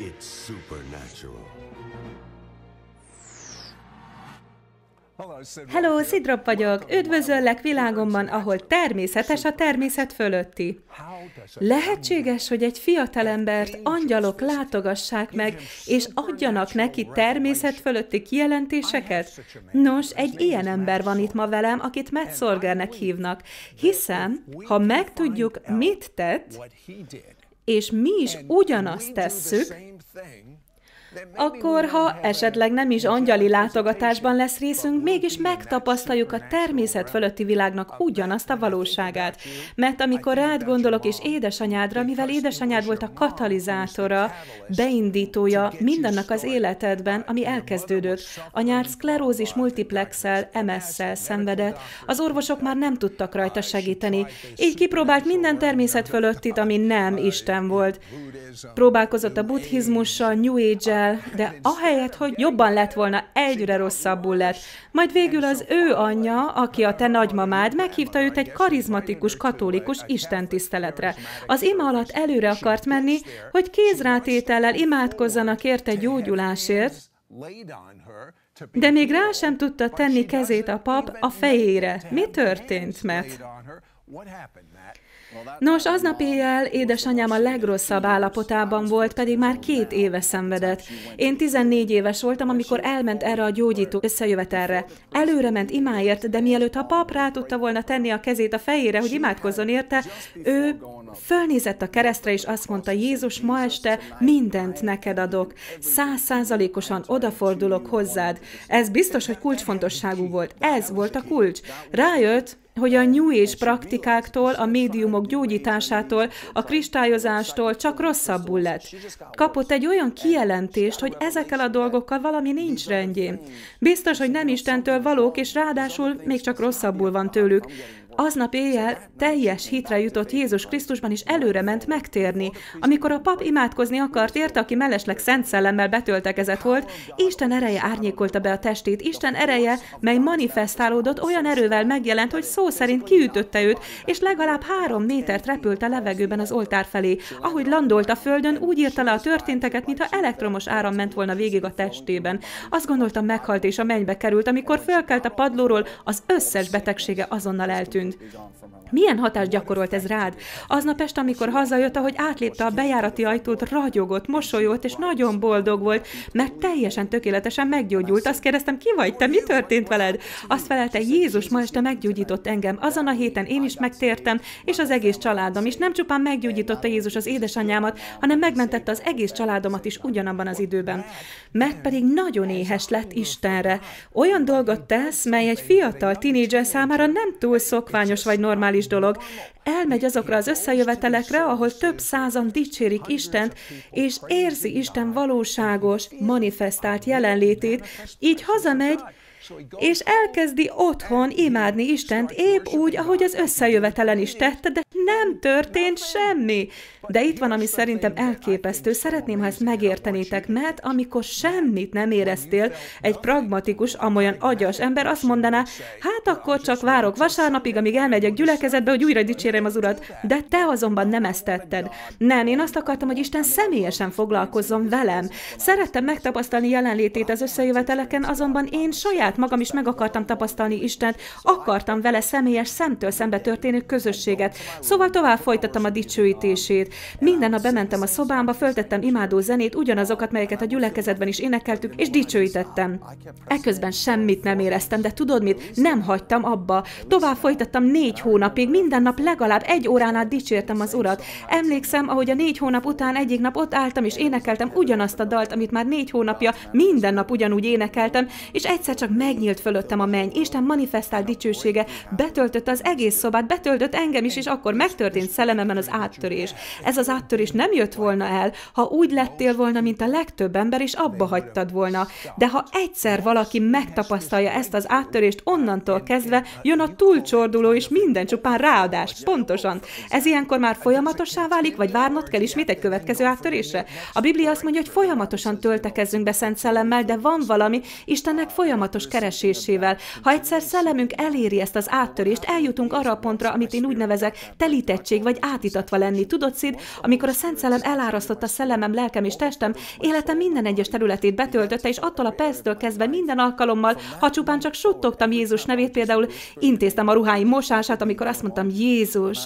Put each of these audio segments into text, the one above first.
It's supernatural. Hello, Szidrop vagyok. Üdvözöllek világomban, ahol természetes a természet fölötti. Lehetséges, hogy egy fiatalembert angyalok látogassák meg, és adjanak neki természet fölötti kijelentéseket? Nos, egy ilyen ember van itt ma velem, akit Matt Sorgernek hívnak. Hiszen, ha megtudjuk, mit tett, és mi is ugyanazt tesszük, akkor ha esetleg nem is angyali látogatásban lesz részünk, mégis megtapasztaljuk a természet fölötti világnak ugyanazt a valóságát. Mert amikor rád gondolok és édesanyádra, mivel édesanyád volt a katalizátora, beindítója mindannak az életedben, ami elkezdődött. Anyád szklerózis multiplexel, MS-szel szenvedett, az orvosok már nem tudtak rajta segíteni, így kipróbált minden természet fölöttit, ami nem Isten volt. Próbálkozott a buddhizmussal, New age el, de ahelyett, hogy jobban lett volna, egyre rosszabbul lett. Majd végül az ő anyja, aki a te nagymamád, meghívta őt egy karizmatikus katolikus istentiszteletre. Az ima alatt előre akart menni, hogy kézrátétellel imádkozzanak érte gyógyulásért, de még rá sem tudta tenni kezét a pap a fejére. Mi történt, Matt? Nos, aznap éjjel édesanyám a legrosszabb állapotában volt, pedig már két éve szenvedett. Én 14 éves voltam, amikor elment erre a gyógyító összejövetelre. Előre ment imáért, de mielőtt a pap rá tudta volna tenni a kezét a fejére, hogy imádkozzon érte, ő fölnézett a keresztre, és azt mondta, Jézus, ma este mindent neked adok. Száz százalékosan odafordulok hozzád. Ez biztos, hogy kulcsfontosságú volt. Ez volt a kulcs. Rájött, hogy a New Age praktikáktól, a médiumok gyógyításától, a kristályozástól csak rosszabbul lett. Kapott egy olyan kijelentést, hogy ezekkel a dolgokkal valami nincs rendjén. Biztos, hogy nem Istentől valók, és ráadásul még csak rosszabbul van tőlük. Aznap éjjel teljes hitre jutott Jézus Krisztusban is előre ment megtérni. Amikor a pap imádkozni akart érte, aki mellesleg szent szellemmel betöltekezett volt, Isten ereje árnyékolta be a testét. Isten ereje, mely manifestálódott, olyan erővel megjelent, hogy szó szerint kiütötte őt, és legalább három métert repült a levegőben az oltár felé. Ahogy landolt a földön, úgy írta le a történteket, mintha elektromos áram ment volna végig a testében. Azt gondoltam, meghalt és a mennybe került, amikor fölkelt a padlóról, az összes betegsége azonnal eltűnt eltűnt. Milyen hatást gyakorolt ez rád? Aznap este, amikor hazajött, ahogy átlépte a bejárati ajtót, ragyogott, mosolyogott és nagyon boldog volt, mert teljesen tökéletesen meggyógyult. Azt kérdeztem, ki vagy te? Mi történt veled? Azt felelte, Jézus ma este meggyógyított engem. Azon a héten én is megtértem, és az egész családom is. Nem csupán meggyógyította Jézus az édesanyámat, hanem megmentette az egész családomat is ugyanabban az időben. Mert pedig nagyon éhes lett Istenre. Olyan dolgot tesz, mely egy fiatal tinédzser számára nem túl szokva, szokványos vagy normális dolog. Elmegy azokra az összejövetelekre, ahol több százan dicsérik Istent, és érzi Isten valóságos, manifestált jelenlétét, így hazamegy, és elkezdi otthon imádni Istent épp úgy, ahogy az összejövetelen is tette, de nem történt semmi. De itt van, ami szerintem elképesztő. Szeretném, ha ezt megértenétek, mert amikor semmit nem éreztél, egy pragmatikus, amolyan agyas ember azt mondaná, hát akkor csak várok vasárnapig, amíg elmegyek gyülekezetbe, hogy újra dicsérem az urat. De te azonban nem ezt tetted. Nem, én azt akartam, hogy Isten személyesen foglalkozzon velem. Szerettem megtapasztalni jelenlétét az összejöveteleken, azonban én saját saját magam is meg akartam tapasztalni Istent, akartam vele személyes szemtől szembe történő közösséget. Szóval tovább folytattam a dicsőítését. Minden nap bementem a szobámba, föltettem imádó zenét, ugyanazokat, melyeket a gyülekezetben is énekeltük, és dicsőítettem. Eközben semmit nem éreztem, de tudod mit? Nem hagytam abba. Tovább folytattam négy hónapig, minden nap legalább egy órán át dicsértem az urat. Emlékszem, ahogy a négy hónap után egyik nap ott álltam és énekeltem ugyanazt a dalt, amit már négy hónapja minden nap ugyanúgy énekeltem, és egyszer csak meg megnyílt fölöttem a menny, Isten manifestált dicsősége, betöltött az egész szobát, betöltött engem is, és akkor megtörtént szellememben az áttörés. Ez az áttörés nem jött volna el, ha úgy lettél volna, mint a legtöbb ember, és abba hagytad volna. De ha egyszer valaki megtapasztalja ezt az áttörést, onnantól kezdve jön a túlcsorduló, és minden csupán ráadás. Pontosan. Ez ilyenkor már folyamatossá válik, vagy várnod kell ismét egy következő áttörésre? A Biblia azt mondja, hogy folyamatosan töltekezzünk be Szent Szellemmel, de van valami Istennek folyamatos áttörés keresésével. Ha egyszer szellemünk eléri ezt az áttörést, eljutunk arra a pontra, amit én úgy nevezek telítettség vagy átitatva lenni. Tudod, Szid, amikor a Szent Szellem elárasztotta szellemem, lelkem és testem, életem minden egyes területét betöltötte, és attól a perctől kezdve minden alkalommal, ha csupán csak suttogtam Jézus nevét, például intéztem a ruháim mosását, amikor azt mondtam Jézus.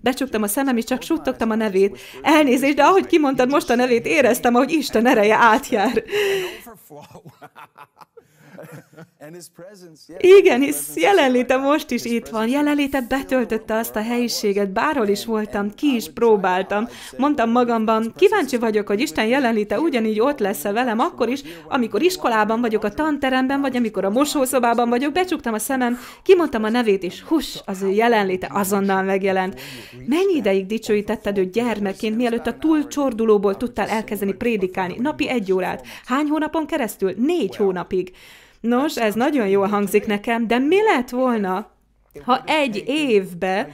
Becsuktam a szemem, és csak suttogtam a nevét. Elnézést, de ahogy kimondtad most a nevét, éreztem, ahogy Isten ereje átjár. Igen, hisz jelenléte most is itt van. Jelenléte betöltötte azt a helyiséget, bárhol is voltam, ki is próbáltam. Mondtam magamban, kíváncsi vagyok, hogy Isten jelenléte ugyanígy ott lesz -e velem akkor is, amikor iskolában vagyok, a tanteremben, vagy amikor a mosószobában vagyok, becsuktam a szemem, kimondtam a nevét, és hus, az ő jelenléte azonnal megjelent. Mennyi ideig dicsőítetted őt gyermekként, mielőtt a túlcsordulóból tudtál elkezdeni prédikálni? Napi egy órát. Hány hónapon keresztül? Négy hónapig. Nos, ez nagyon jól hangzik nekem, de mi lett volna, ha egy évbe,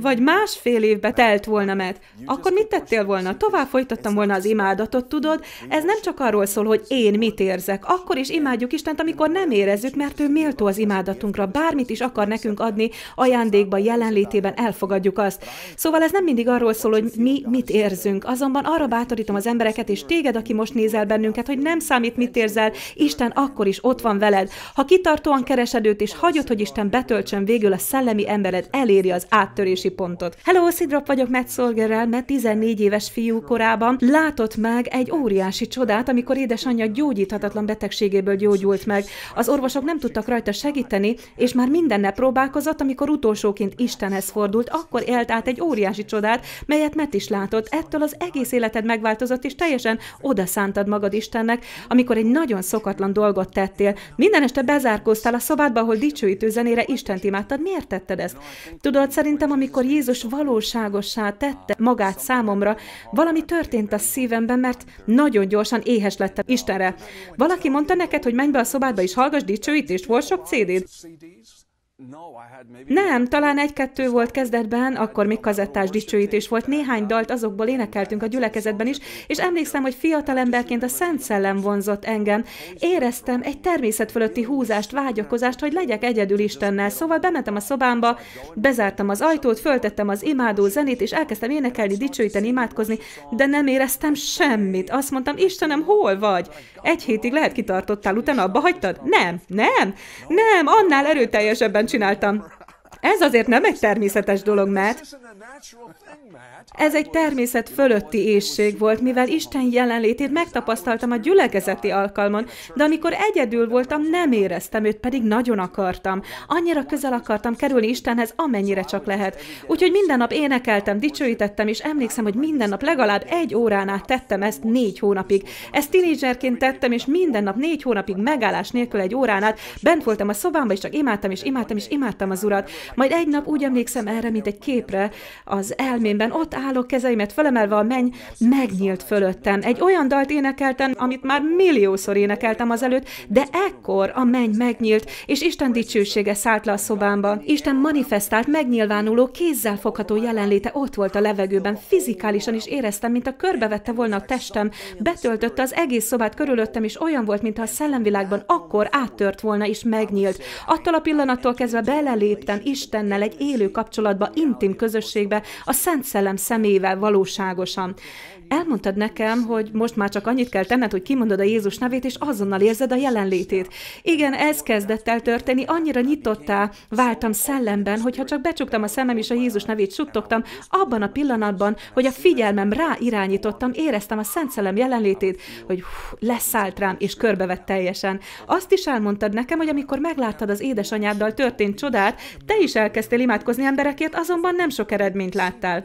vagy másfél évbe telt volna mert, akkor mit tettél volna? Tovább folytattam volna az imádatot, tudod? Ez nem csak arról szól, hogy én mit érzek. Akkor is imádjuk Istent, amikor nem érezzük, mert ő méltó az imádatunkra. Bármit is akar nekünk adni, ajándékba, jelenlétében elfogadjuk azt. Szóval ez nem mindig arról szól, hogy mi mit érzünk. Azonban arra bátorítom az embereket és téged, aki most nézel bennünket, hogy nem számít, mit érzel, Isten akkor is ott van veled. Ha kitartóan keresed őt, és hagyod, hogy Isten betöltsön végül a szellemi embered eléri az áttörési pontot. Hello, Szidrop vagyok Matt Szolgerrel, mert 14 éves fiú korában látott meg egy óriási csodát, amikor édesanyja gyógyíthatatlan betegségéből gyógyult meg. Az orvosok nem tudtak rajta segíteni, és már mindennel próbálkozott, amikor utolsóként Istenhez fordult, akkor élt át egy óriási csodát, melyet Matt is látott. Ettől az egész életed megváltozott, és teljesen odaszántad magad Istennek, amikor egy nagyon szokatlan dolgot tettél. Minden este bezárkóztál a szobádba, ahol dicsőítő zenére Isten imádtad, miért tetted ezt? Tudod, szerintem, amikor Jézus valóságossá tette magát számomra, valami történt a szívemben, mert nagyon gyorsan éhes lettem Istenre. Valaki mondta neked, hogy menj be a szobádba és hallgass dicsőítést, sok CD-t? Nem, talán egy-kettő volt kezdetben, akkor még kazettás dicsőítés volt, néhány dalt azokból énekeltünk a gyülekezetben is, és emlékszem, hogy fiatal emberként a Szent Szellem vonzott engem. Éreztem egy természet fölötti húzást, vágyakozást, hogy legyek egyedül Istennel. Szóval bementem a szobámba, bezártam az ajtót, föltettem az imádó zenét, és elkezdtem énekelni, dicsőíteni, imádkozni, de nem éreztem semmit. Azt mondtam, Istenem, hol vagy? Egy hétig lehet kitartottál, utána abba hagytad? Nem, nem, nem, annál erőteljesebben csináltam. Ez azért nem egy természetes dolog, mert ez egy természet fölötti ésség volt, mivel Isten jelenlétét megtapasztaltam a gyülekezeti alkalmon, de amikor egyedül voltam, nem éreztem őt, pedig nagyon akartam. Annyira közel akartam kerülni Istenhez, amennyire csak lehet. Úgyhogy minden nap énekeltem, dicsőítettem, és emlékszem, hogy minden nap legalább egy órán át tettem ezt négy hónapig. Ezt tinédzserként tettem, és minden nap négy hónapig megállás nélkül egy órán át bent voltam a szobámba, és csak imádtam, és imádtam, és imádtam az urat. Majd egy nap úgy emlékszem erre, mint egy képre az elmémben. Ott állok, kezeimet felemelve a menny, megnyílt fölöttem. Egy olyan dalt énekeltem, amit már milliószor énekeltem azelőtt, de ekkor a menny megnyílt, és Isten dicsősége szállt le a szobámba. Isten manifestált, megnyilvánuló, kézzel fogható jelenléte ott volt a levegőben, fizikálisan is éreztem, mint a körbevette volna a testem, betöltötte az egész szobát körülöttem, és olyan volt, mintha a szellemvilágban akkor áttört volna és megnyílt. Attól a pillanattól kezdve beleléptem is Istennel egy élő kapcsolatba, intim közösségbe, a Szent Szellem szemével valóságosan elmondtad nekem, hogy most már csak annyit kell tenned, hogy kimondod a Jézus nevét, és azonnal érzed a jelenlétét. Igen, ez kezdett el történni, annyira nyitottá váltam szellemben, hogyha csak becsuktam a szemem és a Jézus nevét suttogtam, abban a pillanatban, hogy a figyelmem rá irányítottam, éreztem a Szent Szellem jelenlétét, hogy hú, leszállt rám, és körbevett teljesen. Azt is elmondtad nekem, hogy amikor megláttad az édesanyáddal történt csodát, te is elkezdtél imádkozni emberekért, azonban nem sok eredményt láttál.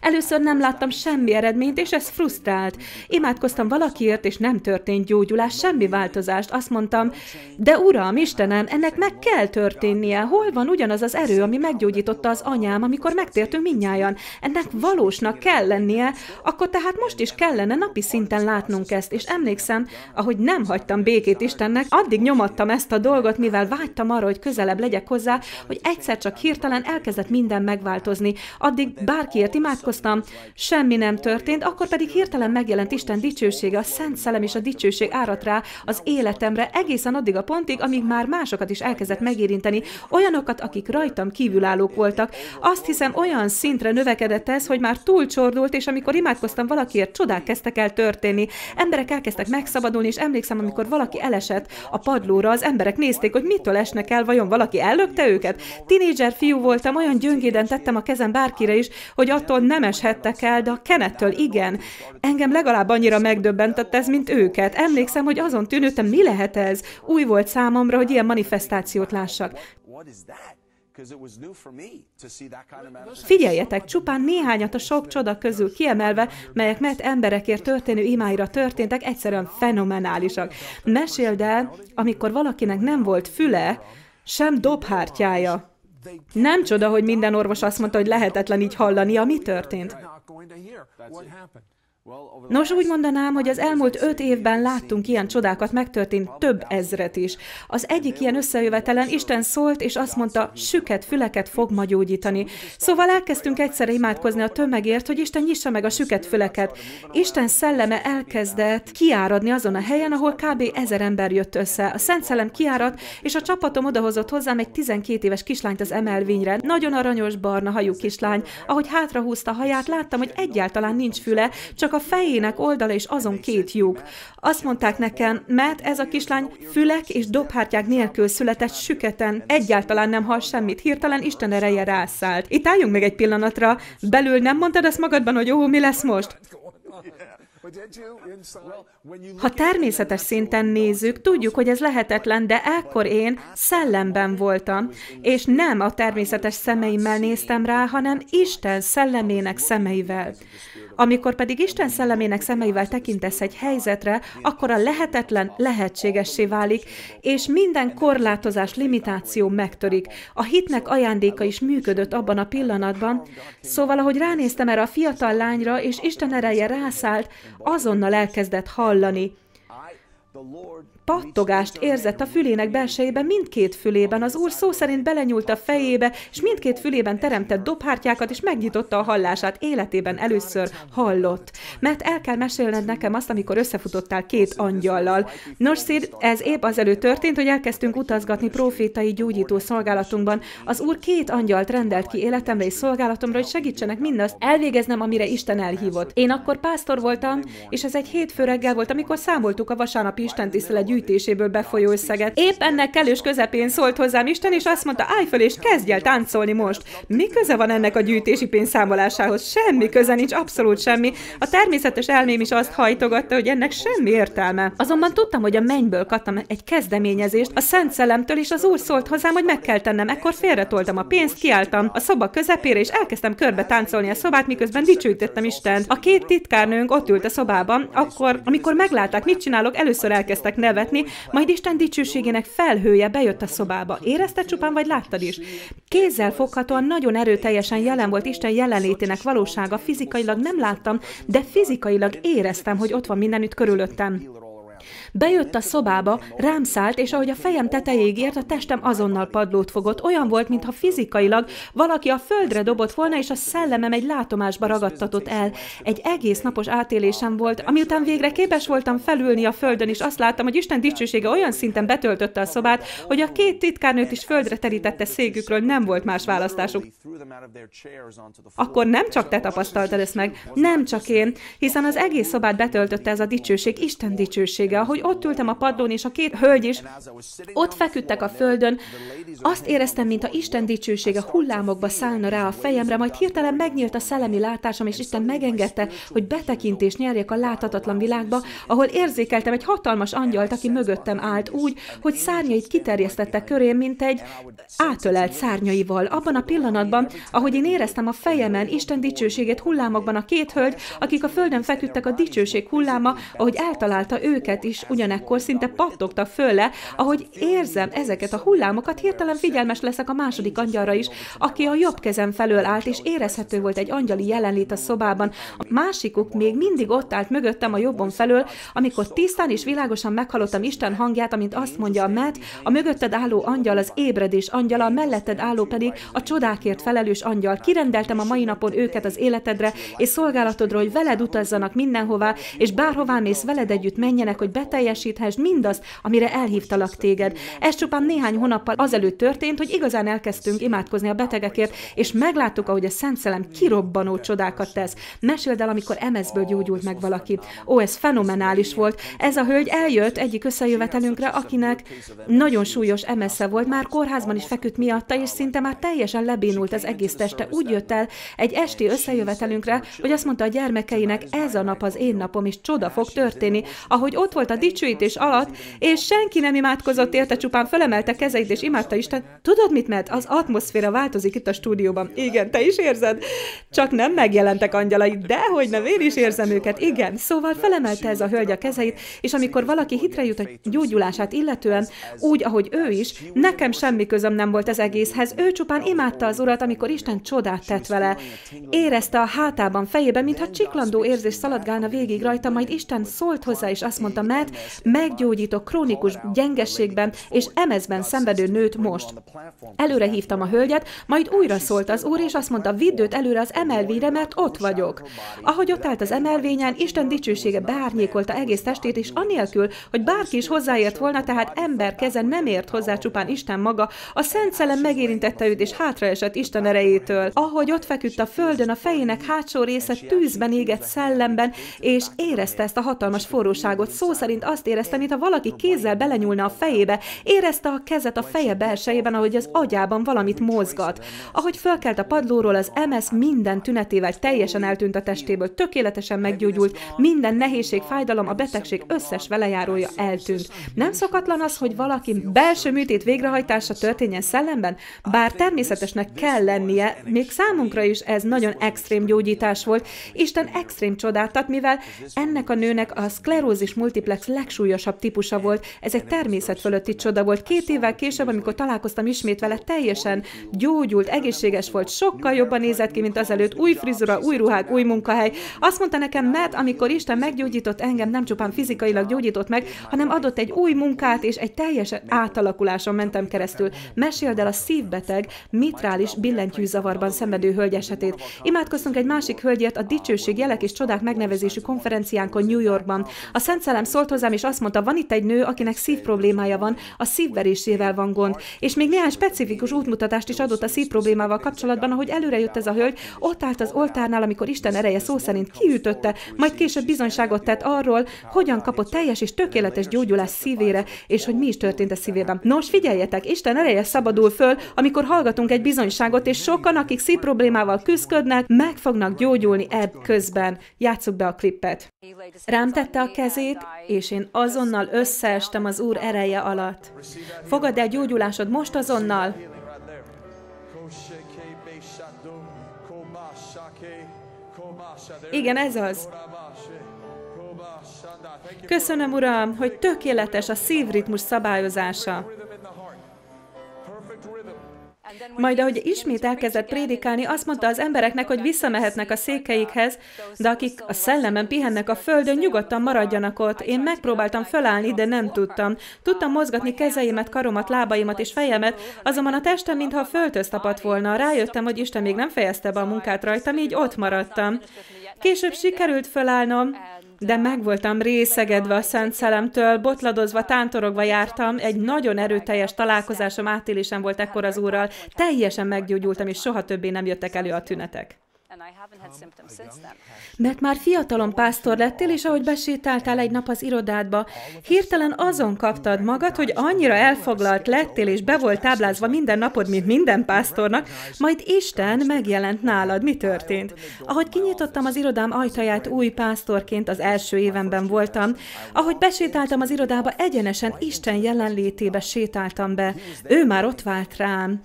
Először nem láttam semmi eredményt, és ez frusztrált. Imádkoztam valakiért, és nem történt gyógyulás, semmi változást. Azt mondtam, de uram, Istenem, ennek meg kell történnie. Hol van ugyanaz az erő, ami meggyógyította az anyám, amikor megtértünk minnyáján? Ennek valósnak kell lennie, akkor tehát most is kellene napi szinten látnunk ezt, és emlékszem, ahogy nem hagytam békét Istennek, addig nyomattam ezt a dolgot, mivel vágytam arra, hogy közelebb legyek hozzá, hogy egyszer csak hirtelen elkezdett minden megváltozni. Addig bárkiért imádkoztam, semmi nem történt, akkor pedig hirtelen megjelent Isten dicsősége, a Szent Szellem és a dicsőség árat rá az életemre egészen addig a pontig, amíg már másokat is elkezdett megérinteni, olyanokat, akik rajtam kívülállók voltak. Azt hiszem, olyan szintre növekedett ez, hogy már túlcsordult, és amikor imádkoztam valakiért, csodák kezdtek el történni. Emberek elkezdtek megszabadulni, és emlékszem, amikor valaki elesett a padlóra, az emberek nézték, hogy mitől esnek el, vajon valaki ellökte őket. Tinédzser fiú voltam, olyan gyöngéden tettem a kezem bárkire is, hogy attól Washington nem eshettek el, de a Kenettől igen. Engem legalább annyira megdöbbentett ez, mint őket. Emlékszem, hogy azon tűnődtem, mi lehet ez. Új volt számomra, hogy ilyen manifestációt lássak. Figyeljetek, csupán néhányat a sok csoda közül kiemelve, melyek mert emberekért történő imáira történtek, egyszerűen fenomenálisak. Meséld el, amikor valakinek nem volt füle, sem dobhártyája. Nem csoda, hogy minden orvos azt mondta, hogy lehetetlen így hallani, mi történt. Nos, úgy mondanám, hogy az elmúlt öt évben láttunk ilyen csodákat megtörtént több ezret is. Az egyik ilyen összejövetelen Isten szólt, és azt mondta, süket füleket fog ma gyógyítani. Szóval elkezdtünk egyszerre imádkozni a tömegért, hogy Isten nyissa meg a süket füleket. Isten szelleme elkezdett kiáradni azon a helyen, ahol kb. ezer ember jött össze. A Szent Szellem kiáradt, és a csapatom odahozott hozzám egy 12 éves kislányt az emelvényre. Nagyon aranyos barna hajú kislány. Ahogy hátrahúzta haját, láttam, hogy egyáltalán nincs füle, csak a fejének oldala és azon két lyuk. Azt mondták nekem, mert ez a kislány fülek és dobhártyák nélkül született süketen, egyáltalán nem hall semmit, hirtelen Isten ereje rászállt. Itt álljunk meg egy pillanatra, belül nem mondtad ezt magadban, hogy ó, mi lesz most? Ha természetes szinten nézzük, tudjuk, hogy ez lehetetlen, de ekkor én szellemben voltam, és nem a természetes szemeimmel néztem rá, hanem Isten szellemének szemeivel. Amikor pedig Isten szellemének szemeivel tekintesz egy helyzetre, akkor a lehetetlen lehetségessé válik, és minden korlátozás, limitáció megtörik. A hitnek ajándéka is működött abban a pillanatban. Szóval, ahogy ránéztem erre a fiatal lányra, és Isten ereje rászállt, azonnal elkezdett hallani. Pattogást érzett a fülének belsejében, mindkét fülében. Az úr szó szerint belenyúlt a fejébe, és mindkét fülében teremtett dobhártyákat, és megnyitotta a hallását. Életében először hallott. Mert el kell mesélned nekem azt, amikor összefutottál két angyallal. Nos, Szid, ez épp azelőtt történt, hogy elkezdtünk utazgatni profétai gyógyító szolgálatunkban. Az úr két angyalt rendelt ki életemre és szolgálatomra, hogy segítsenek mindazt elvégeznem, amire Isten elhívott. Én akkor pásztor voltam, és ez egy hétfő reggel volt, amikor számoltuk a vasárnapi Isten tisztelet gyűjtéséből befolyó összeget. Épp ennek kellős közepén szólt hozzám Isten, és azt mondta, állj fel és kezdj el táncolni most. Mi köze van ennek a gyűjtési pénz számolásához? Semmi köze nincs, abszolút semmi. A természetes elmém is azt hajtogatta, hogy ennek semmi értelme. Azonban tudtam, hogy a mennyből kaptam egy kezdeményezést a Szent Szellemtől, és az úr szólt hozzám, hogy meg kell tennem. Ekkor félretoltam a pénzt, kiálltam a szoba közepére, és elkezdtem körbe táncolni a szobát, miközben dicsőítettem Istent. A két titkárnőnk ott ült a szobában, akkor, amikor meglátták, mit csinálok, először elkezdtek nevetni, követni, majd Isten dicsőségének felhője bejött a szobába. Érezted csupán, vagy láttad is? Kézzel foghatóan nagyon erőteljesen jelen volt Isten jelenlétének valósága, fizikailag nem láttam, de fizikailag éreztem, hogy ott van mindenütt körülöttem. Bejött a szobába, rám szállt, és ahogy a fejem tetejéig ért, a testem azonnal padlót fogott. Olyan volt, mintha fizikailag valaki a földre dobott volna, és a szellemem egy látomásba ragadtatott el. Egy egész napos átélésem volt, amiután végre képes voltam felülni a földön, és azt láttam, hogy Isten dicsősége olyan szinten betöltötte a szobát, hogy a két titkárnőt is földre terítette székükről, nem volt más választásuk. Akkor nem csak te tapasztaltad ezt meg, nem csak én, hiszen az egész szobát betöltötte ez a dicsőség, Isten dicsősége vége, ahogy ott ültem a padlón, és a két hölgy is ott feküdtek a földön, azt éreztem, mint a Isten dicsősége hullámokba szállna rá a fejemre, majd hirtelen megnyílt a szellemi látásom, és Isten megengedte, hogy betekintést nyerjek a láthatatlan világba, ahol érzékeltem egy hatalmas angyalt, aki mögöttem állt úgy, hogy szárnyait kiterjesztette körém, mint egy átölelt szárnyaival. Abban a pillanatban, ahogy én éreztem a fejemen Isten dicsőségét hullámokban a két hölgy, akik a földön feküdtek a dicsőség hulláma, ahogy eltalálta őket, is ugyanekkor szinte pattogta fölle, ahogy érzem ezeket a hullámokat, hirtelen figyelmes leszek a második angyalra is, aki a jobb kezem felől állt, és érezhető volt egy angyali jelenlét a szobában. A másikuk még mindig ott állt mögöttem a jobbon felől, amikor tisztán és világosan meghallottam Isten hangját, amint azt mondja a Matt, a mögötted álló angyal az ébredés angyala, a melletted álló pedig a csodákért felelős angyal. Kirendeltem a mai napon őket az életedre és szolgálatodra, hogy veled utazzanak mindenhová, és bárhová mész veled együtt menjenek, hogy beteljesíthessd mindazt, amire elhívtalak téged. Ez csupán néhány hónappal azelőtt történt, hogy igazán elkezdtünk imádkozni a betegekért, és megláttuk, ahogy a Szent Szelem kirobbanó csodákat tesz. Meséld el, amikor emezből gyógyult meg valaki. Ó, ez fenomenális volt. Ez a hölgy eljött egyik összejövetelünkre, akinek nagyon súlyos emesze volt, már kórházban is feküdt miatta, és szinte már teljesen lebénult az egész teste. Úgy jött el egy esti összejövetelünkre, hogy azt mondta a gyermekeinek, ez a nap az én napom, és csoda fog történni. Ahogy ott volt a dicsőítés alatt, és senki nem imádkozott érte, csupán fölemelte kezeit, és imádta Isten. Tudod mit, mert az atmoszféra változik itt a stúdióban. Igen, te is érzed? Csak nem megjelentek angyalai, de hogy nem, én is érzem őket. Igen, szóval felemelte ez a hölgy a kezeit, és amikor valaki hitre jut a gyógyulását illetően, úgy, ahogy ő is, nekem semmi közöm nem volt az egészhez, ő csupán imádta az urat, amikor Isten csodát tett vele. Érezte a hátában, fejében, mintha csiklandó érzés szaladgálna végig rajta, majd Isten szólt hozzá, és azt mondta, mert meggyógyít a krónikus gyengességben és emezben szenvedő nőt most. Előre hívtam a hölgyet, majd újra szólt az úr, és azt mondta, vidd őt előre az emelvényre, mert ott vagyok. Ahogy ott állt az emelvényen, Isten dicsősége beárnyékolta egész testét, és anélkül, hogy bárki is hozzáért volna, tehát ember keze nem ért hozzá csupán Isten maga, a Szent Szellem megérintette őt, és hátraesett Isten erejétől. Ahogy ott feküdt a földön, a fejének hátsó része tűzben égett szellemben, és érezte ezt a hatalmas forróságot szó szerint azt érezte, mintha valaki kézzel belenyúlna a fejébe, érezte a kezet a feje belsejében, ahogy az agyában valamit mozgat. Ahogy fölkelt a padlóról, az MS minden tünetével teljesen eltűnt a testéből, tökéletesen meggyógyult, minden nehézség, fájdalom, a betegség összes velejárója eltűnt. Nem szokatlan az, hogy valaki belső műtét végrehajtása történjen szellemben, bár természetesnek kell lennie, még számunkra is ez nagyon extrém gyógyítás volt. Isten extrém csodát mivel ennek a nőnek a szklerózis multi multiplex legsúlyosabb típusa volt. Ez egy természet fölötti csoda volt. Két évvel később, amikor találkoztam ismét vele, teljesen gyógyult, egészséges volt, sokkal jobban nézett ki, mint azelőtt. Új frizura, új ruhák, új munkahely. Azt mondta nekem, mert amikor Isten meggyógyított engem, nem csupán fizikailag gyógyított meg, hanem adott egy új munkát, és egy teljes átalakuláson mentem keresztül. Meséld el a szívbeteg, mitrális billentyűzavarban szenvedő hölgy esetét. Imádkoztunk egy másik hölgyért a Dicsőség jelek és csodák megnevezésű konferenciánkon New Yorkban. A Szent Szelem szólt hozzám, és azt mondta, van itt egy nő, akinek szív problémája van, a szívverésével van gond, és még néhány specifikus útmutatást is adott a szív problémával kapcsolatban, ahogy előre jött ez a hölgy, ott állt az oltárnál, amikor Isten ereje szó szerint kiütötte, majd később bizonyságot tett arról, hogyan kapott teljes és tökéletes gyógyulás szívére, és hogy mi is történt a szívében. Nos, figyeljetek, Isten ereje szabadul föl, amikor hallgatunk egy bizonyságot, és sokan, akik szív problémával küzdködnek, meg fognak gyógyulni ebb közben. Játsszuk be a klippet. Rám tette a kezét, és én azonnal összeestem az Úr ereje alatt. Fogad el gyógyulásod most azonnal! Igen, ez az. Köszönöm, Uram, hogy tökéletes a szívritmus szabályozása. Majd ahogy ismét elkezdett prédikálni, azt mondta az embereknek, hogy visszamehetnek a székeikhez, de akik a szellemen pihennek a földön, nyugodtan maradjanak ott. Én megpróbáltam fölállni, de nem tudtam. Tudtam mozgatni kezeimet, karomat, lábaimat és fejemet, azonban a testem, mintha a földhöz tapadt volna. Rájöttem, hogy Isten még nem fejezte be a munkát rajtam, így ott maradtam. Később sikerült felállnom, de meg voltam részegedve a Szent Szellemtől, botladozva, tántorogva jártam, egy nagyon erőteljes találkozásom átélésem volt ekkor az úrral, teljesen meggyógyultam, és soha többé nem jöttek elő a tünetek. Um, Mert már fiatalon pásztor lettél, és ahogy besétáltál egy nap az irodádba, hirtelen azon kaptad magad, hogy annyira elfoglalt lettél, és be volt táblázva minden napod, mint minden pásztornak, majd Isten megjelent nálad. Mi történt? Ahogy kinyitottam az irodám ajtaját új pásztorként, az első évenben voltam, ahogy besétáltam az irodába, egyenesen Isten jelenlétébe sétáltam be. Ő már ott vált rám.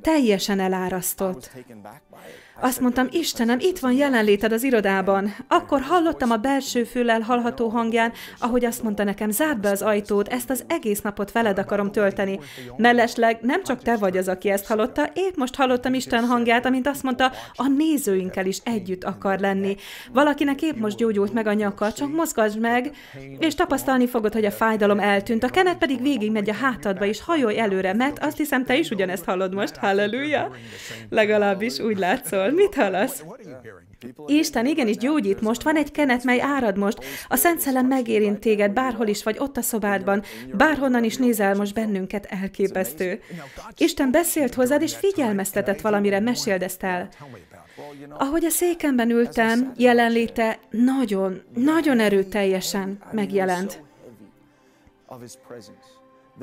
Teljesen elárasztott. Azt mondtam, Istenem, itt van jelenléted az irodában. Akkor hallottam a belső füllel hallható hangján, ahogy azt mondta nekem, zárd be az ajtót, ezt az egész napot veled akarom tölteni. Mellesleg nem csak te vagy az, aki ezt hallotta, épp most hallottam Isten hangját, amint azt mondta, a nézőinkkel is együtt akar lenni. Valakinek épp most gyógyult meg a nyaka, csak mozgasd meg, és tapasztalni fogod, hogy a fájdalom eltűnt, a kenet pedig végigmegy a hátadba, és hajolj előre, mert azt hiszem, te is ugyanezt hallod most, halleluja. Legalábbis úgy látszol. Mit hallasz? Isten igenis gyógyít most, van egy kenet, mely árad most. A Szent Szellem megérint téged, bárhol is vagy, ott a szobádban, bárhonnan is nézel most bennünket, elképesztő. Isten beszélt hozzád, és figyelmeztetett valamire, meséld ezt el. Ahogy a székemben ültem, jelenléte nagyon, nagyon erőteljesen megjelent.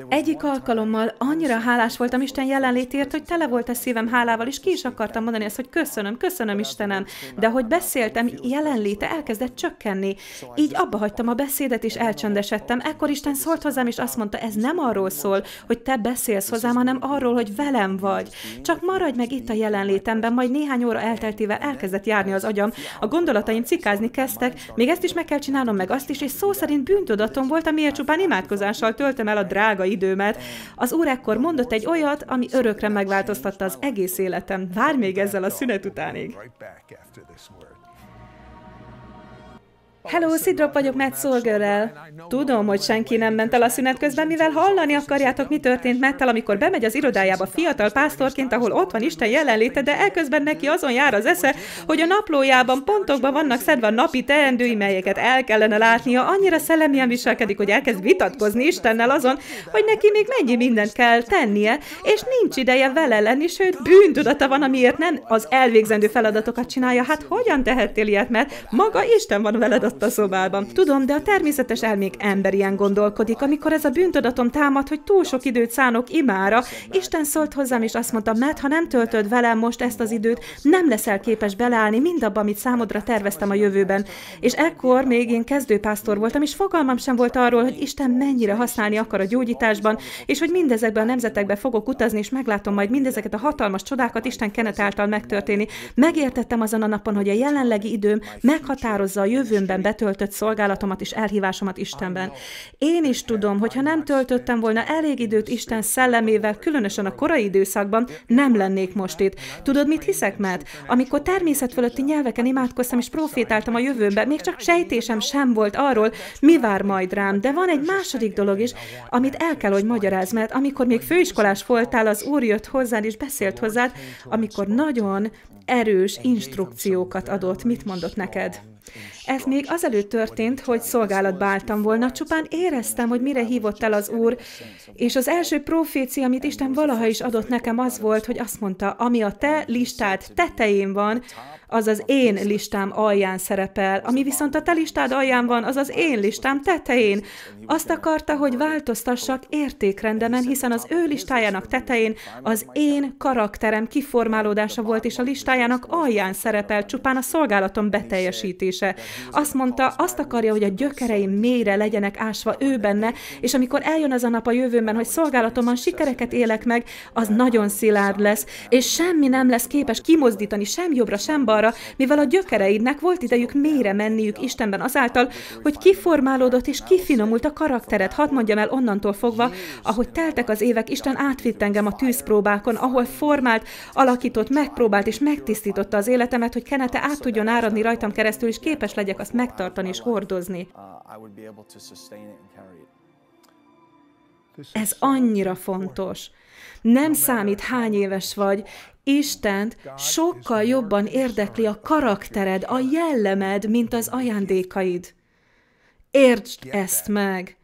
Egyik alkalommal annyira hálás voltam Isten jelenlétért, hogy tele volt a szívem hálával, és ki is akartam mondani ezt, hogy köszönöm, köszönöm Istenem. De ahogy beszéltem, jelenléte elkezdett csökkenni. Így abba hagytam a beszédet, és elcsendesedtem. Ekkor Isten szólt hozzám, és azt mondta, ez nem arról szól, hogy te beszélsz hozzám, hanem arról, hogy velem vagy. Csak maradj meg itt a jelenlétemben, majd néhány óra elteltével elkezdett járni az agyam. A gondolataim cikázni kezdtek, még ezt is meg kell csinálnom, meg azt is, és szó szerint bűntudatom volt, amiért csupán imádkozással töltöm el a drága drága időmet. Az órákkor mondott egy olyat, ami örökre megváltoztatta az egész életem. Várj még ezzel a szünet utánig. Hello, Szidrop vagyok Matt Szolgörrel. Tudom, hogy senki nem ment el a szünet közben, mivel hallani akarjátok, mi történt Mettel, amikor bemegy az irodájába fiatal pásztorként, ahol ott van Isten jelenléte, de elközben neki azon jár az esze, hogy a naplójában pontokban vannak szedve a napi teendői, melyeket el kellene látnia. Annyira szellemien viselkedik, hogy elkezd vitatkozni Istennel azon, hogy neki még mennyi mindent kell tennie, és nincs ideje vele lenni, sőt, bűntudata van, amiért nem az elvégzendő feladatokat csinálja. Hát hogyan tehettél ilyet, mert maga Isten van veled a ott a szobában. Tudom, de a természetes elmék ilyen gondolkodik, amikor ez a bűntudatom támad, hogy túl sok időt szánok imára. Isten szólt hozzám, és azt mondta, mert ha nem töltöd velem most ezt az időt, nem leszel képes beleállni mindabba, amit számodra terveztem a jövőben. És ekkor még én kezdőpásztor voltam, és fogalmam sem volt arról, hogy Isten mennyire használni akar a gyógyításban, és hogy mindezekben a nemzetekbe fogok utazni, és meglátom majd mindezeket a hatalmas csodákat Isten kenet által megtörténni. Megértettem azon a napon, hogy a jelenlegi időm meghatározza a jövőmben betöltött szolgálatomat és elhívásomat Istenben. Én is tudom, hogy ha nem töltöttem volna elég időt Isten szellemével, különösen a korai időszakban, nem lennék most itt. Tudod, mit hiszek, mert Amikor természet fölötti nyelveken imádkoztam és profétáltam a jövőbe, még csak sejtésem sem volt arról, mi vár majd rám. De van egy második dolog is, amit el kell, hogy magyaráz, mert amikor még főiskolás voltál, az Úr jött hozzád és beszélt hozzád, amikor nagyon erős instrukciókat adott. Mit mondott neked? Ez még azelőtt történt, hogy szolgálatba álltam volna, csupán éreztem, hogy mire hívott el az Úr, és az első profécia, amit Isten valaha is adott nekem, az volt, hogy azt mondta, ami a te listád tetején van, az az én listám alján szerepel. Ami viszont a te listád alján van, az az én listám tetején. Azt akarta, hogy változtassak értékrendemen, hiszen az ő listájának tetején az én karakterem kiformálódása volt, és a listájának alján szerepel csupán a szolgálatom beteljesítése. Azt mondta, azt akarja, hogy a gyökereim mélyre legyenek ásva ő benne, és amikor eljön az a nap a jövőben, hogy szolgálatomban sikereket élek meg, az nagyon szilárd lesz, és semmi nem lesz képes kimozdítani sem jobbra, sem balra, arra, mivel a gyökereidnek volt idejük mélyre menniük Istenben azáltal, hogy kiformálódott és kifinomult a karaktered. Hadd mondjam el onnantól fogva, ahogy teltek az évek, Isten átvitt engem a tűzpróbákon, ahol formált, alakított, megpróbált és megtisztította az életemet, hogy kenete át tudjon áradni rajtam keresztül, és képes legyek azt megtartani és hordozni. Ez annyira fontos. Nem számít, hány éves vagy, Istent sokkal jobban érdekli a karaktered, a jellemed, mint az ajándékaid. Értsd ezt meg!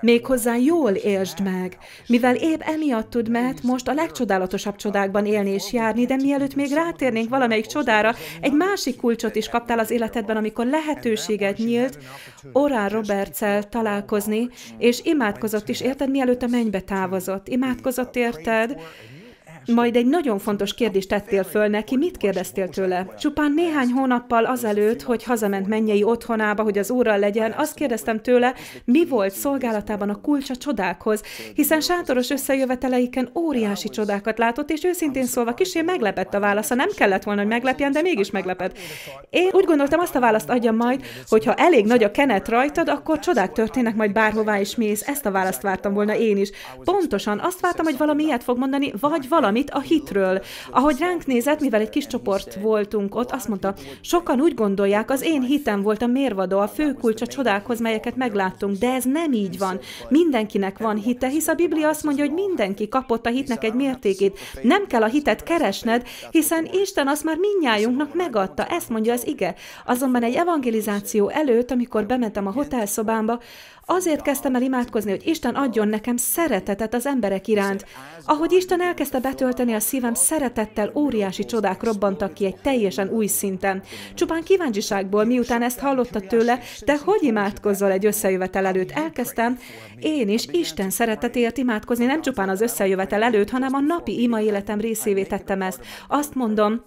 Méghozzá jól értsd meg, mivel épp emiatt tud, mert most a legcsodálatosabb csodákban élni és járni, de mielőtt még rátérnénk valamelyik csodára, egy másik kulcsot is kaptál az életedben, amikor lehetőséget nyílt Orán Robertsel találkozni, és imádkozott is, érted, mielőtt a mennybe távozott. Imádkozott, érted? Majd egy nagyon fontos kérdést tettél föl neki, mit kérdeztél tőle? Csupán néhány hónappal azelőtt, hogy hazament mennyei otthonába, hogy az úrral legyen, azt kérdeztem tőle, mi volt szolgálatában a kulcs a csodákhoz, hiszen sátoros összejöveteleiken óriási csodákat látott, és őszintén szólva kisé meglepett a válasza, nem kellett volna, hogy meglepjen, de mégis meglepett. Én úgy gondoltam, azt a választ adja majd, hogy ha elég nagy a kenet rajtad, akkor csodák történnek majd bárhová is mész. Ezt a választ vártam volna én is. Pontosan azt vártam, hogy valami ilyet fog mondani, vagy valami valamit a hitről. Ahogy ránk nézett, mivel egy kis csoport voltunk ott, azt mondta, sokan úgy gondolják, az én hitem volt a mérvadó, a főkulcs a csodákhoz, melyeket megláttunk, de ez nem így van. Mindenkinek van hite, hisz a Biblia azt mondja, hogy mindenki kapott a hitnek egy mértékét. Nem kell a hitet keresned, hiszen Isten azt már minnyájunknak megadta, ezt mondja az ige. Azonban egy evangelizáció előtt, amikor bementem a hotelszobámba, Azért kezdtem el imádkozni, hogy Isten adjon nekem szeretetet az emberek iránt. Ahogy Isten elkezdte betölteni a szívem szeretettel, óriási csodák robbantak ki egy teljesen új szinten. Csupán kíváncsiságból, miután ezt hallotta tőle, de hogy imádkozzal egy összejövetel előtt, elkezdtem én is Isten szeretetért imádkozni, nem csupán az összejövetel előtt, hanem a napi ima életem részévé tettem ezt. Azt mondom,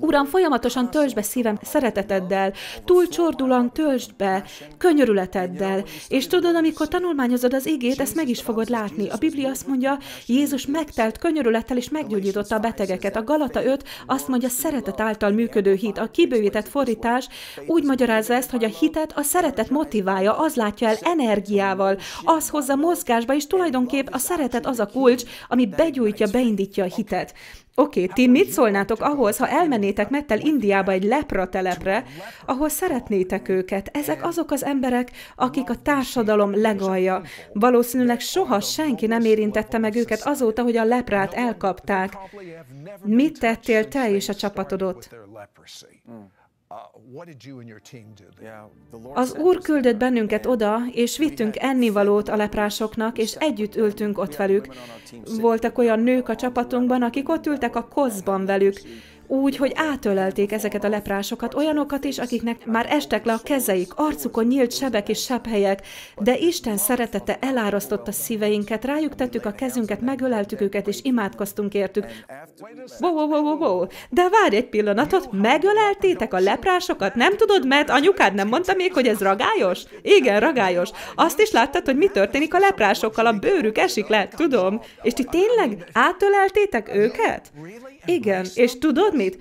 Uram, folyamatosan töltsd be szívem szereteteddel, túl csordulan töltsd be könyörületeddel. És tudod, amikor tanulmányozod az igét, ezt meg is fogod látni. A Biblia azt mondja, Jézus megtelt könyörülettel és meggyógyította a betegeket. A Galata 5 azt mondja, szeretet által működő hit. A kibővített fordítás úgy magyarázza ezt, hogy a hitet a szeretet motiválja, az látja el energiával, az hozza mozgásba, és tulajdonképp a szeretet az a kulcs, ami begyújtja, beindítja a hitet. Oké, okay, ti mit szólnátok ahhoz, ha elmennétek Mettel Indiába egy lepra telepre, ahol szeretnétek őket? Ezek azok az emberek, akik a társadalom legalja. Valószínűleg soha senki nem érintette meg őket azóta, hogy a leprát elkapták. Mit tettél te és a csapatodot? Hmm. Uh, Az Úr küldött bennünket oda, és vittünk ennivalót a leprásoknak, és együtt ültünk ott velük. Voltak olyan nők a csapatunkban, akik ott ültek a kozban velük, úgy, hogy átölelték ezeket a leprásokat, olyanokat is, akiknek már estek le a kezeik, arcukon nyílt sebek és sebhelyek, de Isten szeretete elárasztotta szíveinket, rájuk tettük a kezünket, megöleltük őket, és imádkoztunk értük. Wow, wow, wow, wow, De várj egy pillanatot, megöleltétek a leprásokat? Nem tudod, mert anyukád nem mondta még, hogy ez ragályos? Igen, ragályos. Azt is láttad, hogy mi történik a leprásokkal, a bőrük esik le, tudom. És ti tényleg átöleltétek őket? Igen, és tudod, did.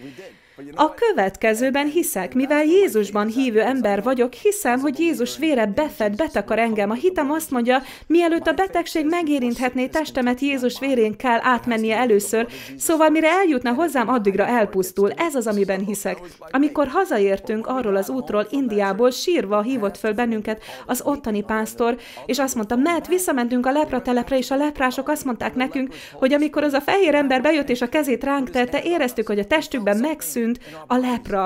A következőben hiszek, mivel Jézusban hívő ember vagyok, hiszem, hogy Jézus vére befed, betakar engem. A hitem azt mondja, mielőtt a betegség megérinthetné testemet, Jézus vérén kell átmennie először, szóval mire eljutna hozzám, addigra elpusztul. Ez az, amiben hiszek. Amikor hazaértünk arról az útról, Indiából sírva hívott föl bennünket az ottani pásztor, és azt mondta, mert visszamentünk a lepratelepre, és a leprások azt mondták nekünk, hogy amikor az a fehér ember bejött és a kezét ránk tette, éreztük, hogy a testükben megszűnt, tűnt a lepra.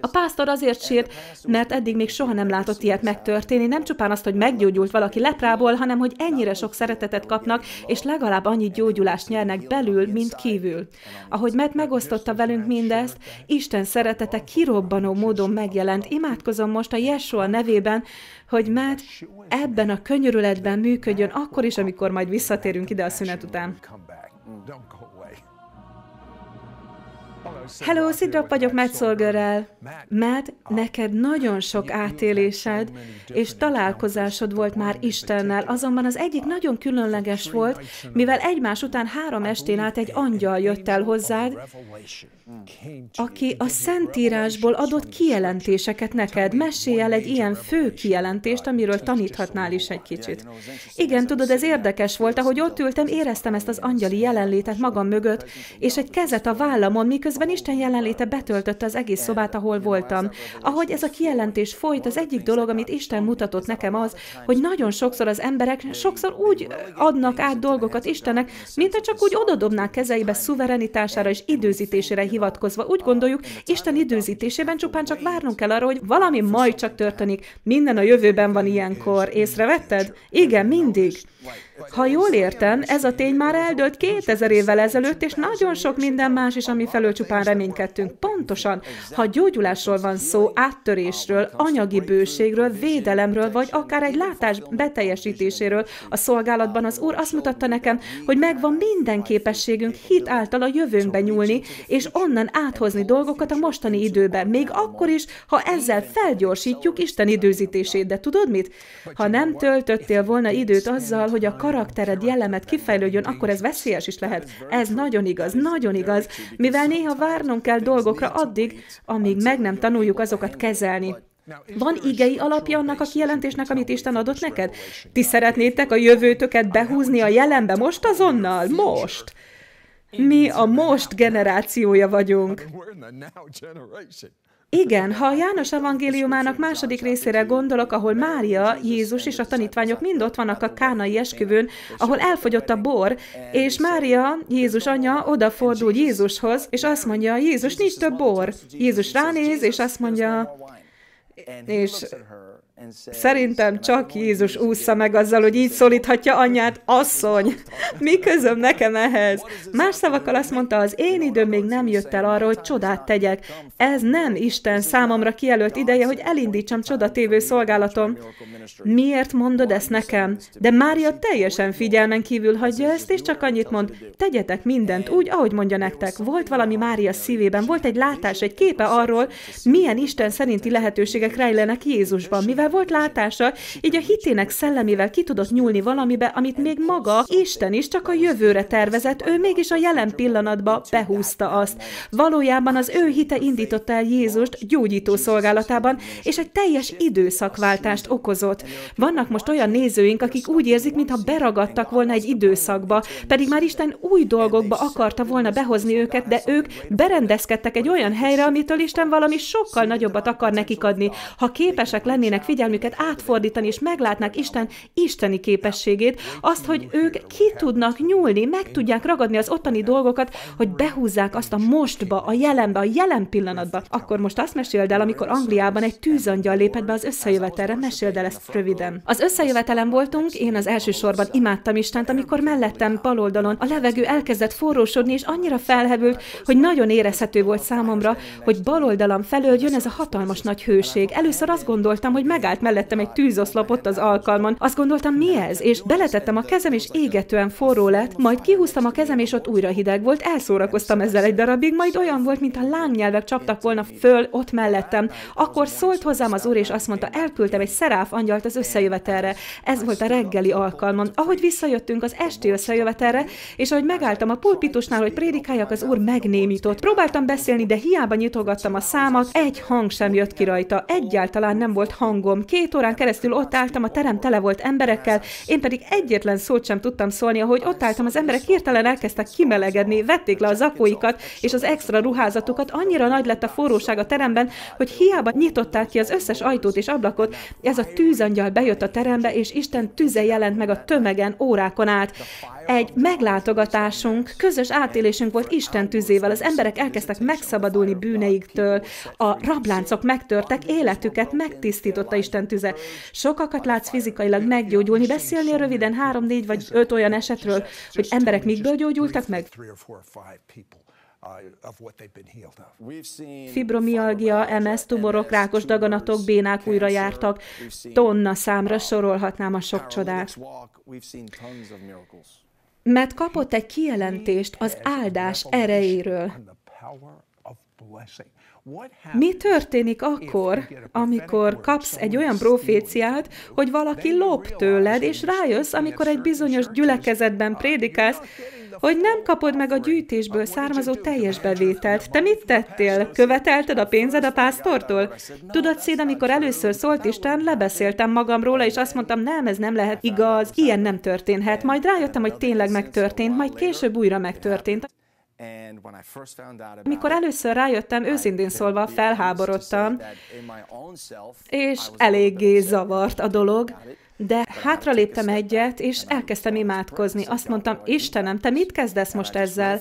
A pásztor azért sírt, mert eddig még soha nem látott ilyet megtörténni, nem csupán azt, hogy meggyógyult valaki leprából, hanem hogy ennyire sok szeretetet kapnak, és legalább annyi gyógyulást nyernek belül, mint kívül. Ahogy Matt megosztotta velünk mindezt, Isten szeretete kirobbanó módon megjelent. Imádkozom most a Jesua nevében, hogy Matt ebben a könyörületben működjön, akkor is, amikor majd visszatérünk ide a szünet után. Hello, Szidrop vagyok Matt Szolgörrel. Matt, neked nagyon sok átélésed és találkozásod volt már Istennel, azonban az egyik nagyon különleges volt, mivel egymás után három estén át egy angyal jött el hozzád, aki a Szentírásból adott kijelentéseket neked. Mesélj el egy ilyen fő kijelentést, amiről taníthatnál is egy kicsit. Igen, tudod, ez érdekes volt, ahogy ott ültem, éreztem ezt az angyali jelenlétet magam mögött, és egy kezet a vállamon, miközben is Isten jelenléte betöltötte az egész szobát, ahol voltam. Ahogy ez a kijelentés folyt, az egyik dolog, amit Isten mutatott nekem az, hogy nagyon sokszor az emberek sokszor úgy adnak át dolgokat Istennek, mint ha csak úgy odadobnák kezeibe szuverenitására és időzítésére hivatkozva. Úgy gondoljuk, Isten időzítésében csupán csak várnunk kell arra, hogy valami majd csak történik. Minden a jövőben van ilyenkor. Észrevetted? Igen, mindig. Ha jól értem, ez a tény már eldőlt 2000 évvel ezelőtt, és nagyon sok minden más is, ami felől csupán reménykedtünk. Pontosan, ha gyógyulásról van szó, áttörésről, anyagi bőségről, védelemről, vagy akár egy látás beteljesítéséről a szolgálatban az Úr azt mutatta nekem, hogy megvan minden képességünk hit által a jövőnkbe nyúlni, és onnan áthozni dolgokat a mostani időben, még akkor is, ha ezzel felgyorsítjuk Isten időzítését. De tudod mit? Ha nem töltöttél volna időt azzal, hogy a karaktered, jellemet kifejlődjön, akkor ez veszélyes is lehet. Ez nagyon igaz, nagyon igaz, mivel néha várnunk kell dolgokra addig, amíg meg nem tanuljuk azokat kezelni. Van igei alapja annak a kijelentésnek, amit Isten adott neked? Ti szeretnétek a jövőtöket behúzni a jelenbe most azonnal? Most! Mi a most generációja vagyunk. Igen, ha a János evangéliumának második részére gondolok, ahol Mária, Jézus és a tanítványok mind ott vannak a kánai esküvőn, ahol elfogyott a bor, és Mária, Jézus anya odafordul Jézushoz, és azt mondja, Jézus, nincs több bor. Jézus ránéz, és azt mondja, és Szerintem csak Jézus ússza meg azzal, hogy így szólíthatja anyját, asszony. Mi közöm nekem ehhez? Más szavakkal azt mondta, az én időm még nem jött el arra, hogy csodát tegyek. Ez nem Isten számomra kijelölt ideje, hogy elindítsam csodatévő szolgálatom. Miért mondod ezt nekem? De Mária teljesen figyelmen kívül hagyja ezt, és csak annyit mond, tegyetek mindent úgy, ahogy mondja nektek. Volt valami Mária szívében, volt egy látás, egy képe arról, milyen Isten szerinti lehetőségek rejlenek Jézusban, mivel mivel volt látása, így a hitének szellemével ki tudott nyúlni valamibe, amit még maga, Isten is csak a jövőre tervezett, ő mégis a jelen pillanatba behúzta azt. Valójában az ő hite indította el Jézust gyógyító szolgálatában, és egy teljes időszakváltást okozott. Vannak most olyan nézőink, akik úgy érzik, mintha beragadtak volna egy időszakba, pedig már Isten új dolgokba akarta volna behozni őket, de ők berendezkedtek egy olyan helyre, amitől Isten valami sokkal nagyobbat akar nekik adni. Ha képesek lennének figyelni, figyelmüket átfordítani, és meglátnák Isten isteni képességét, azt, hogy ők ki tudnak nyúlni, meg tudják ragadni az ottani dolgokat, hogy behúzzák azt a mostba, a jelenbe, a jelen pillanatba. Akkor most azt meséld el, amikor Angliában egy tűzangyal lépett be az összejövetelre, meséld el ezt röviden. Az összejövetelen voltunk, én az első sorban imádtam Istent, amikor mellettem bal oldalon a levegő elkezdett forrósodni, és annyira felhevült, hogy nagyon érezhető volt számomra, hogy bal oldalam felől jön ez a hatalmas nagy hőség. Először azt gondoltam, hogy megáll megállt mellettem egy tűzoszlopot az alkalmon. Azt gondoltam, mi ez? És beletettem a kezem, és égetően forró lett, majd kihúztam a kezem, és ott újra hideg volt, elszórakoztam ezzel egy darabig, majd olyan volt, mint a lángnyelvek csaptak volna föl ott mellettem. Akkor szólt hozzám az úr, és azt mondta, elküldtem egy szeráf angyalt az összejövetelre. Ez volt a reggeli alkalmon. Ahogy visszajöttünk az esti összejövetelre, és ahogy megálltam a pulpitusnál, hogy prédikáljak, az úr megnémított. Próbáltam beszélni, de hiába nyitogattam a számat, egy hang sem jött ki rajta. Egyáltalán nem volt hangom hangom. Két órán keresztül ott álltam, a terem tele volt emberekkel, én pedig egyetlen szót sem tudtam szólni, ahogy ott álltam, az emberek hirtelen elkezdtek kimelegedni, vették le a zakóikat és az extra ruházatukat, annyira nagy lett a forróság a teremben, hogy hiába nyitották ki az összes ajtót és ablakot, ez a tűzangyal bejött a terembe, és Isten tüze jelent meg a tömegen órákon át. Egy meglátogatásunk, közös átélésünk volt Isten tüzével, az emberek elkezdtek megszabadulni bűneiktől, a rabláncok megtörtek, életüket megtisztította is Isten tüze. Sokakat látsz fizikailag meggyógyulni, beszélnél röviden három-négy vagy öt olyan esetről, hogy emberek mikből gyógyultak meg? Fibromialgia, MS, tumorok, rákos daganatok, bénák újra jártak. Tonna számra sorolhatnám a sok csodát. Mert kapott egy kijelentést az áldás erejéről. Mi történik akkor, amikor kapsz egy olyan proféciát, hogy valaki lop tőled, és rájössz, amikor egy bizonyos gyülekezetben prédikálsz, hogy nem kapod meg a gyűjtésből származó teljes bevételt. Te mit tettél? Követelted a pénzed a pásztortól? Tudod, Széd, amikor először szólt Isten, lebeszéltem magam róla, és azt mondtam, nem, ez nem lehet igaz, ilyen nem történhet. Majd rájöttem, hogy tényleg megtörtént, majd később újra megtörtént. Mikor először rájöttem, őszintén szólva felháborodtam, és eléggé zavart a dolog, de hátraléptem egyet, és elkezdtem imádkozni. Azt mondtam, Istenem, te mit kezdesz most ezzel?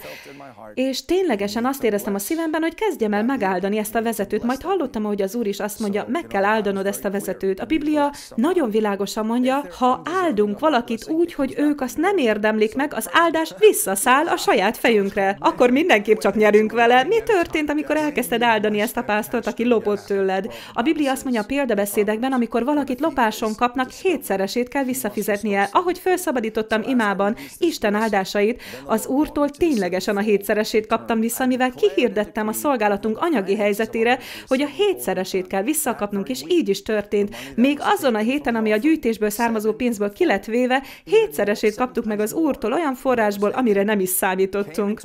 És ténylegesen azt éreztem a szívemben, hogy kezdjem el megáldani ezt a vezetőt. Majd hallottam, hogy az Úr is azt mondja, meg kell áldanod ezt a vezetőt. A Biblia nagyon világosan mondja, ha áldunk valakit úgy, hogy ők azt nem érdemlik meg, az áldás visszaszáll a saját fejünkre. Akkor mindenképp csak nyerünk vele. Mi történt, amikor elkezdted áldani ezt a pásztort, aki lopott tőled? A Biblia azt mondja a példabeszédekben, amikor valakit lopáson kapnak, hét kétszeresét kell visszafizetnie. Ahogy felszabadítottam szóval imában Isten áldásait, az Úrtól ténylegesen a hétszeresét kaptam vissza, mivel kihirdettem a szolgálatunk anyagi helyzetére, hogy a hétszeresét kell visszakapnunk, és így is történt. Még azon a héten, ami a gyűjtésből származó pénzből ki véve, hétszeresét kaptuk meg az Úrtól olyan forrásból, amire nem is számítottunk.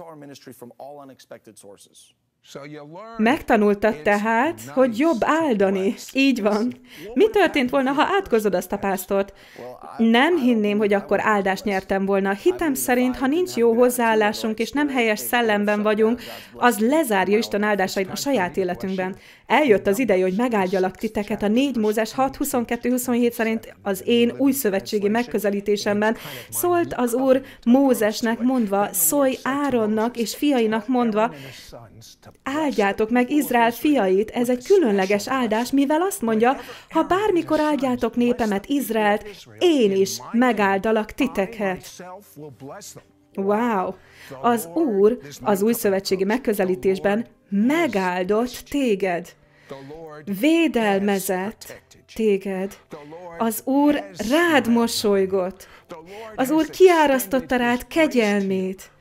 Megtanultad tehát, hogy jobb áldani. Így van. Mi történt volna, ha átkozod azt a pásztort? Nem hinném, hogy akkor áldást nyertem volna. Hitem szerint, ha nincs jó hozzáállásunk és nem helyes szellemben vagyunk, az lezárja Isten áldásait a saját életünkben. Eljött az ideje, hogy megáldjalak titeket a 4 Mózes 6, 22, 27 szerint az én új szövetségi megközelítésemben. Szólt az Úr Mózesnek mondva, szólj Áronnak és fiainak mondva, Áldjátok meg Izrael fiait, ez egy különleges áldás, mivel azt mondja, ha bármikor áldjátok népemet, Izraelt, én is megáldalak titeket. Wow! Az Úr az új szövetségi megközelítésben megáldott téged, védelmezett téged, az Úr rád mosolygott, az Úr kiárasztotta rád kegyelmét,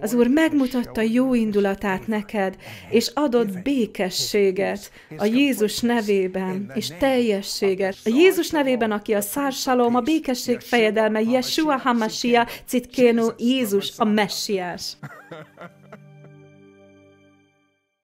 az Úr megmutatta jó indulatát neked, és adott békességet a Jézus nevében, és teljességet. A Jézus nevében, aki a szársalom, a békesség fejedelme, Yeshua Hamashia, Citkénu, Jézus a messiás.